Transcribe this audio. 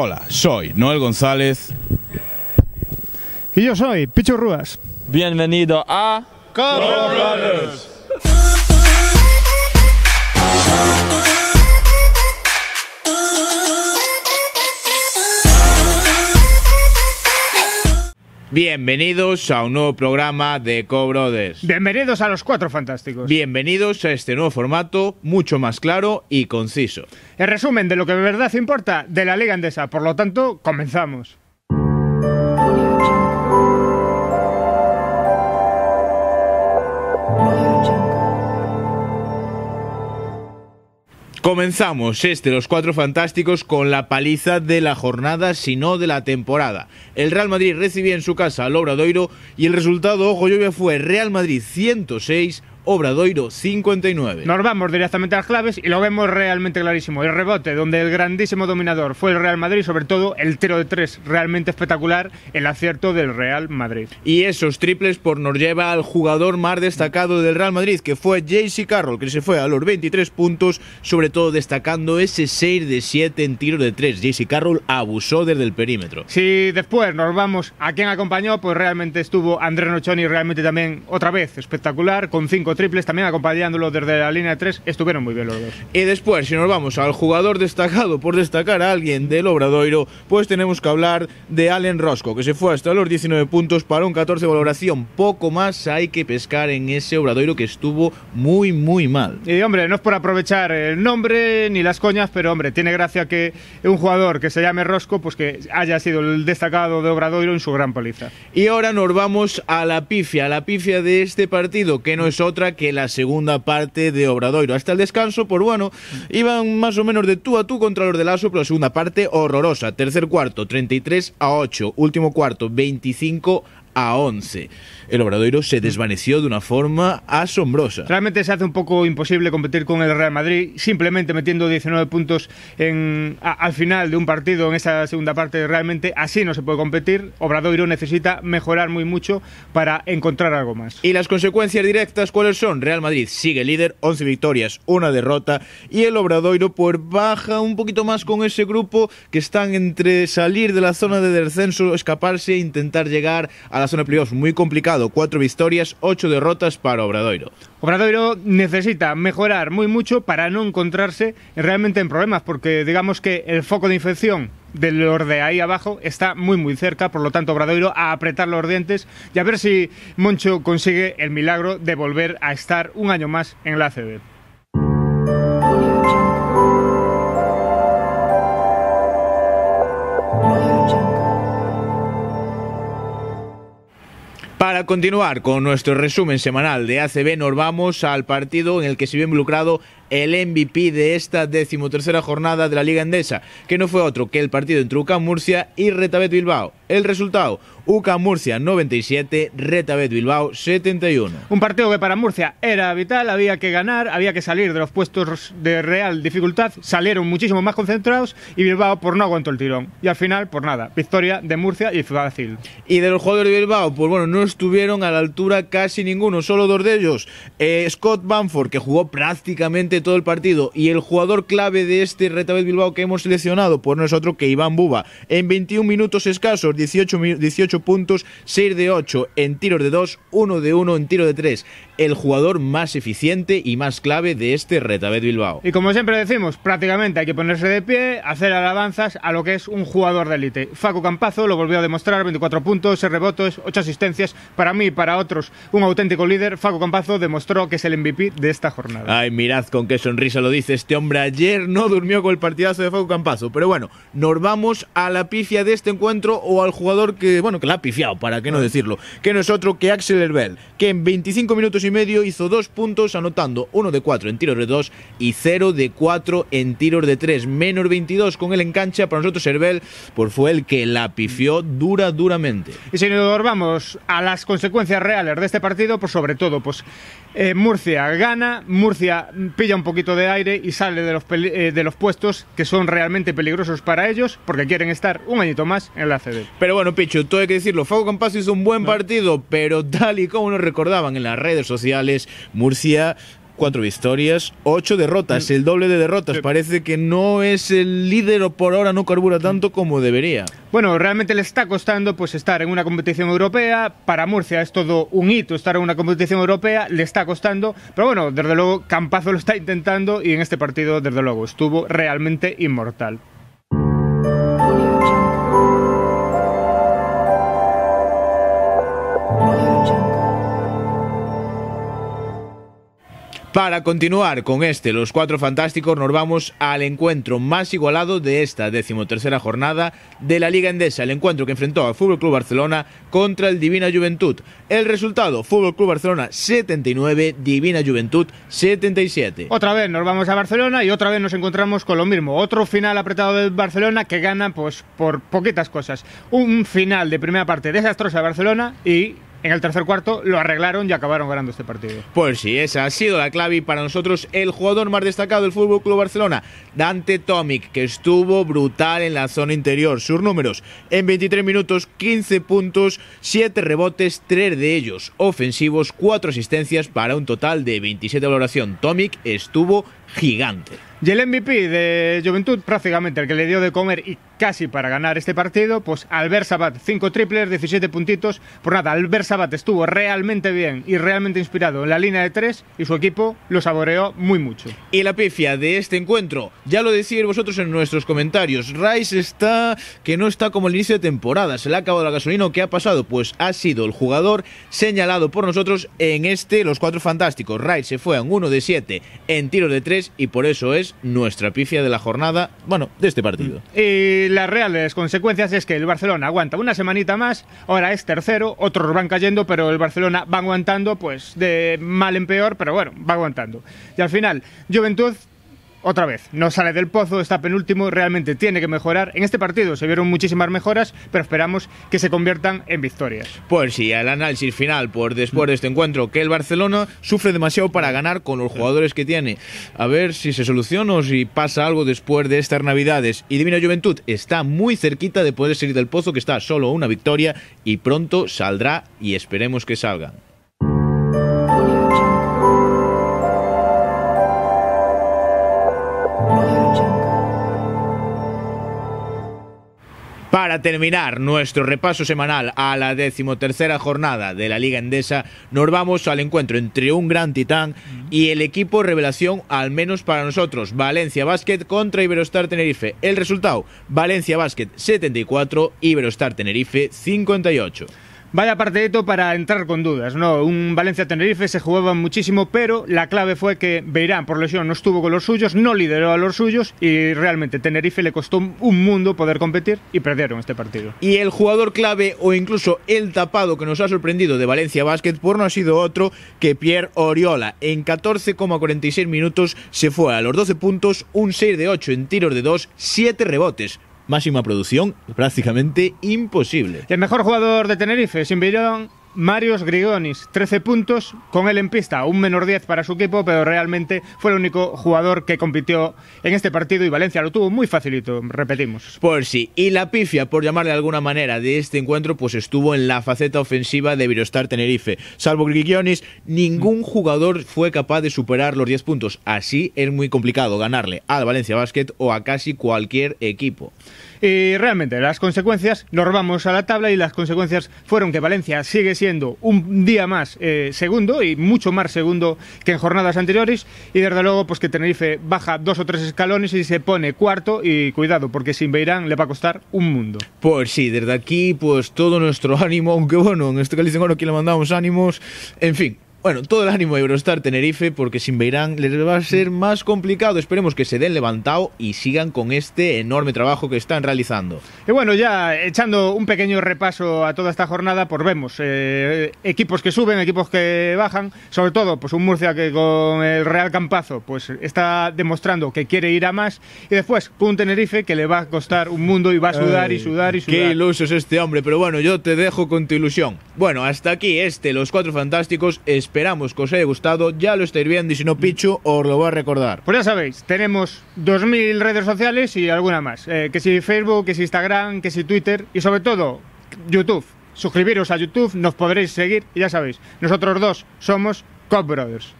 Hola, soy Noel González. Y yo soy Picho Rúas. Bienvenido a... Corre Bienvenidos a un nuevo programa de Cobrodes Bienvenidos a los Cuatro Fantásticos. Bienvenidos a este nuevo formato, mucho más claro y conciso. El resumen de lo que de verdad importa de la Liga Andesa. Por lo tanto, comenzamos. Comenzamos este Los Cuatro Fantásticos con la paliza de la jornada, si no de la temporada. El Real Madrid recibía en su casa al Obradoiro y el resultado, ojo lluvia, fue Real Madrid 106, Obradoiro 59. Nos vamos directamente a las claves y lo vemos realmente clarísimo. El rebote, donde el grandísimo dominador fue el Real Madrid, sobre todo el tiro de tres, realmente espectacular, el acierto del Real Madrid. Y esos triples por nos lleva al jugador más destacado del Real Madrid, que fue JC Carroll, que se fue a los 23 puntos, sobre todo destacando ese 6 de 7 en tiro de tres. JC Carroll abusó desde el perímetro. Si después nos vamos a quien acompañó, pues realmente estuvo André Nochoni, realmente también otra vez espectacular, con 5 triples, también acompañándolo desde la línea 3 estuvieron muy bien los dos. Y después, si nos vamos al jugador destacado por destacar a alguien del Obradoiro, pues tenemos que hablar de Allen Rosco, que se fue hasta los 19 puntos para un 14 de valoración. Poco más hay que pescar en ese Obradoiro que estuvo muy, muy mal. Y hombre, no es por aprovechar el nombre ni las coñas, pero hombre, tiene gracia que un jugador que se llame Rosco, pues que haya sido el destacado de Obradoiro en su gran paliza. Y ahora nos vamos a la pifia, la pifia de este partido, que no es otro que la segunda parte de Obradoiro. Hasta el descanso, por bueno, iban más o menos de tú a tú contra los de Lazo, pero la segunda parte horrorosa. Tercer cuarto, 33 a 8. Último cuarto, 25 a a 11. El Obradoiro se mm. desvaneció de una forma asombrosa. Realmente se hace un poco imposible competir con el Real Madrid, simplemente metiendo 19 puntos en, al final de un partido en esa segunda parte. Realmente así no se puede competir. Obradoiro necesita mejorar muy mucho para encontrar algo más. ¿Y las consecuencias directas cuáles son? Real Madrid sigue líder, 11 victorias, una derrota y el Obradoiro pues baja un poquito más con ese grupo que están entre salir de la zona de descenso, escaparse e intentar llegar a la la zona de muy complicado, cuatro victorias, ocho derrotas para Obradoiro. Obradoiro necesita mejorar muy mucho para no encontrarse realmente en problemas, porque digamos que el foco de infección de los de ahí abajo está muy muy cerca, por lo tanto Obradoiro a apretar los dientes y a ver si Moncho consigue el milagro de volver a estar un año más en la ACB. continuar con nuestro resumen semanal de ACB nos vamos al partido en el que se vio involucrado el MVP de esta decimotercera jornada de la Liga Endesa, que no fue otro que el partido entre UCAM Murcia y Retabet Bilbao. El resultado, UCAM Murcia 97, Retabet Bilbao 71. Un partido que para Murcia era vital, había que ganar, había que salir de los puestos de real dificultad, salieron muchísimo más concentrados y Bilbao por no aguantó el tirón. Y al final, por nada, victoria de Murcia y fácil. Y de los jugadores de Bilbao, pues bueno, no estuvieron a la altura casi ninguno, solo dos de ellos. Eh, Scott Banford, que jugó prácticamente todo el partido. Y el jugador clave de este Retabet Bilbao que hemos seleccionado por nosotros que Iván Buba. En 21 minutos escasos, 18, 18 puntos, 6 de 8 en tiros de 2, 1 de 1 en tiro de 3 el jugador más eficiente y más clave de este Retabet Bilbao. Y como siempre decimos, prácticamente hay que ponerse de pie, hacer alabanzas a lo que es un jugador de élite. Faco Campazo lo volvió a demostrar, 24 puntos, 6 rebotes, 8 asistencias, para mí y para otros un auténtico líder. Faco Campazo demostró que es el MVP de esta jornada. Ay, mirad con qué sonrisa lo dice este hombre. Ayer no durmió con el partidazo de Facu Campazo, pero bueno, nos vamos a la pifia de este encuentro o al jugador que, bueno, que la ha pifiado, para qué no decirlo, que no es otro que Axel Herbel, que en 25 minutos y y medio, hizo dos puntos, anotando uno de cuatro en tiros de dos y cero de cuatro en tiros de tres. Menos 22 con el engancha. Para nosotros, Servel pues fue el que la pifió dura, duramente. Y señor, vamos a las consecuencias reales de este partido, pues sobre todo, pues eh, Murcia gana, Murcia pilla un poquito de aire y sale de los, eh, de los puestos que son realmente peligrosos para ellos porque quieren estar un añito más en la CD. Pero bueno, Pichu, todo hay que decirlo. Fago Paso hizo un buen partido, pero tal y como nos recordaban en las redes sociales, Murcia cuatro victorias, ocho derrotas, mm. el doble de derrotas. Parece que no es el líder o por ahora no carbura tanto como debería. Bueno, realmente le está costando pues estar en una competición europea. Para Murcia es todo un hito estar en una competición europea, le está costando, pero bueno, desde luego Campazo lo está intentando y en este partido desde luego estuvo realmente inmortal. Para continuar con este, los cuatro fantásticos, nos vamos al encuentro más igualado de esta decimotercera jornada de la Liga Endesa, el encuentro que enfrentó al Fútbol Club Barcelona contra el Divina Juventud. El resultado: Fútbol Club Barcelona 79, Divina Juventud 77. Otra vez nos vamos a Barcelona y otra vez nos encontramos con lo mismo. Otro final apretado del Barcelona que gana pues por poquitas cosas. Un final de primera parte desastrosa de Barcelona y en el tercer cuarto lo arreglaron y acabaron ganando este partido. Pues sí, esa ha sido la clave y para nosotros el jugador más destacado del Fútbol Club Barcelona, Dante Tomic, que estuvo brutal en la zona interior. Sus números en 23 minutos, 15 puntos, 7 rebotes, 3 de ellos ofensivos, 4 asistencias para un total de 27 de valoración. Tomic estuvo gigante. Y el MVP de Juventud, prácticamente el que le dio de comer y casi para ganar este partido, pues Albert Sabat, 5 triples, 17 puntitos. Por pues nada, Albert Sabat estuvo realmente bien y realmente inspirado en la línea de 3 y su equipo lo saboreó muy mucho. Y la pifia de este encuentro, ya lo decís vosotros en nuestros comentarios, Rice está que no está como el inicio de temporada, se le ha acabado la gasolina, ¿qué ha pasado? Pues ha sido el jugador señalado por nosotros en este Los Cuatro Fantásticos. Rice se fue a un 1 de 7 en tiro de 3 y por eso es nuestra pifia de la jornada, bueno, de este partido. Mm. Y las reales consecuencias es que el Barcelona aguanta una semanita más, ahora es tercero, otros van cayendo, pero el Barcelona va aguantando, pues de mal en peor, pero bueno, va aguantando. Y al final, Juventud otra vez, no sale del pozo, está penúltimo, realmente tiene que mejorar. En este partido se vieron muchísimas mejoras, pero esperamos que se conviertan en victorias. Pues sí, el análisis final por pues después de este encuentro, que el Barcelona sufre demasiado para ganar con los jugadores que tiene. A ver si se soluciona o si pasa algo después de estas navidades. Y Divina Juventud está muy cerquita de poder salir del pozo, que está solo una victoria y pronto saldrá y esperemos que salga. Para terminar nuestro repaso semanal a la decimotercera jornada de la Liga Endesa, nos vamos al encuentro entre un gran titán y el equipo revelación, al menos para nosotros, Valencia Basket contra Iberostar Tenerife. El resultado, Valencia Basket 74, Iberostar Tenerife 58. Vaya partidito para entrar con dudas, ¿no? Un Valencia-Tenerife se jugaba muchísimo, pero la clave fue que Beirán, por lesión, no estuvo con los suyos, no lideró a los suyos y realmente Tenerife le costó un mundo poder competir y perdieron este partido. Y el jugador clave o incluso el tapado que nos ha sorprendido de Valencia Basket por no ha sido otro que Pierre Oriola. En 14,46 minutos se fue a los 12 puntos, un 6 de 8 en tiros de 2, 7 rebotes máxima producción prácticamente imposible. El mejor jugador de Tenerife, sin Billón, Marios Grigonis, 13 puntos, con él en pista, un menor 10 para su equipo, pero realmente fue el único jugador que compitió en este partido y Valencia lo tuvo muy facilito, repetimos. Pues sí, y la pifia, por llamarle de alguna manera, de este encuentro, pues estuvo en la faceta ofensiva de Virostar Tenerife. Salvo Grigonis, ningún jugador fue capaz de superar los 10 puntos. Así es muy complicado ganarle al Valencia Basket o a casi cualquier equipo. Y realmente, las consecuencias, nos vamos a la tabla y las consecuencias fueron que Valencia sigue un día más eh, segundo y mucho más segundo que en jornadas anteriores. Y desde luego, pues que Tenerife baja dos o tres escalones y se pone cuarto. Y cuidado, porque sin Beirán le va a costar un mundo. Pues sí, desde aquí, pues todo nuestro ánimo, aunque bueno, en este caso aquí le mandamos ánimos. En fin, bueno, todo el ánimo de Eurostar Tenerife porque sin Beirán les va a ser mm. más complicado. Esperemos que se den levantado y sigan con este enorme trabajo que están realizando. Y bueno, ya echando un pequeño repaso a toda esta jornada, pues vemos eh, equipos que suben, equipos que bajan, sobre todo pues un Murcia que con el Real Campazo pues está demostrando que quiere ir a más y después un Tenerife que le va a costar un mundo y va a sudar y sudar y sudar. Qué iluso es este hombre, pero bueno, yo te dejo con tu ilusión. Bueno, hasta aquí este, los cuatro fantásticos. Esperamos que os haya gustado. Ya lo estáis viendo y si no, Pichu os lo voy a recordar. Pues ya sabéis, tenemos 2.000 redes sociales y alguna más. Eh, que si Facebook, que si Instagram, que si Twitter y sobre todo YouTube. Suscribiros a YouTube, nos podréis seguir y ya sabéis, nosotros dos somos Cop Brothers.